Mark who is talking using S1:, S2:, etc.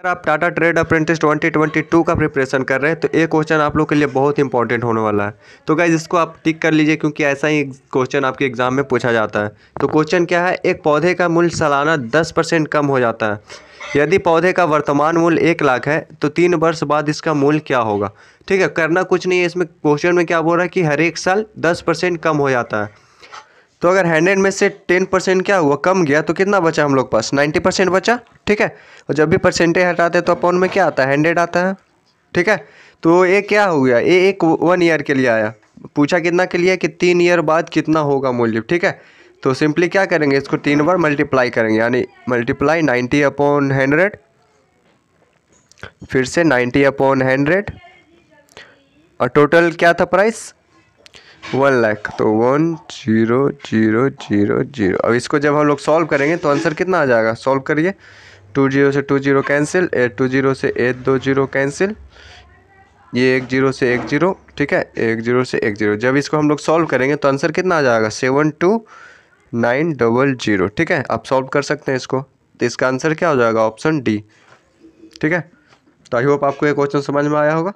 S1: अगर आप Tata trade apprentice 2022 का प्रिपरेशन कर रहे हैं तो ये क्वेश्चन आप लोग के लिए बहुत इंपॉर्टेंट होने वाला है तो गाइज इसको आप टिक कर लीजिए क्योंकि ऐसा ही क्वेश्चन आपके एग्जाम में पूछा जाता है तो क्वेश्चन क्या है एक पौधे का मूल्य सालाना 10 परसेंट कम हो जाता है यदि पौधे का वर्तमान मूल्य एक लाख है तो तीन वर्ष बाद इसका मूल्य क्या होगा ठीक है करना कुछ नहीं है इसमें क्वेश्चन में क्या बोल रहा है कि हर एक साल दस कम हो जाता है तो अगर हंड्रेड में से टेन परसेंट क्या हुआ कम गया तो कितना बचा हम लोग पास नाइन्टी परसेंट बचा ठीक है और जब भी परसेंटेज हटाते हैं तो अपॉन में क्या आता है हंड्रेड आता है ठीक है तो ये क्या हो गया ये एक वन ईयर के लिए आया पूछा कितना के लिए कि तीन ईयर बाद कितना होगा मूल्य ठीक है तो सिंपली क्या करेंगे इसको तीन बार मल्टीप्लाई करेंगे यानी मल्टीप्लाई नाइन्टी अपॉन हंड्रेड फिर से नाइन्टी अपॉन हंड्रेड और टोटल क्या था प्राइस वन लाख तो one zero zero zero zero अब इसको जब हम लोग सॉल्व करेंगे तो आंसर कितना आ जाएगा सॉल्व करिए टू जीरो से two zero cancel eight two zero से एट दो जीरो कैंसिल ये एक जीरो से एक जीरो ठीक है एक जीरो से एक जीरो जब इसको हम लोग सॉल्व करेंगे तो आंसर कितना आ जाएगा seven two nine double zero ठीक है आप सॉल्व कर सकते हैं इसको तो इसका आंसर क्या हो जाएगा ऑप्शन डी ठीक है तो आई होप आपको ये क्वेश्चन समझ में आया होगा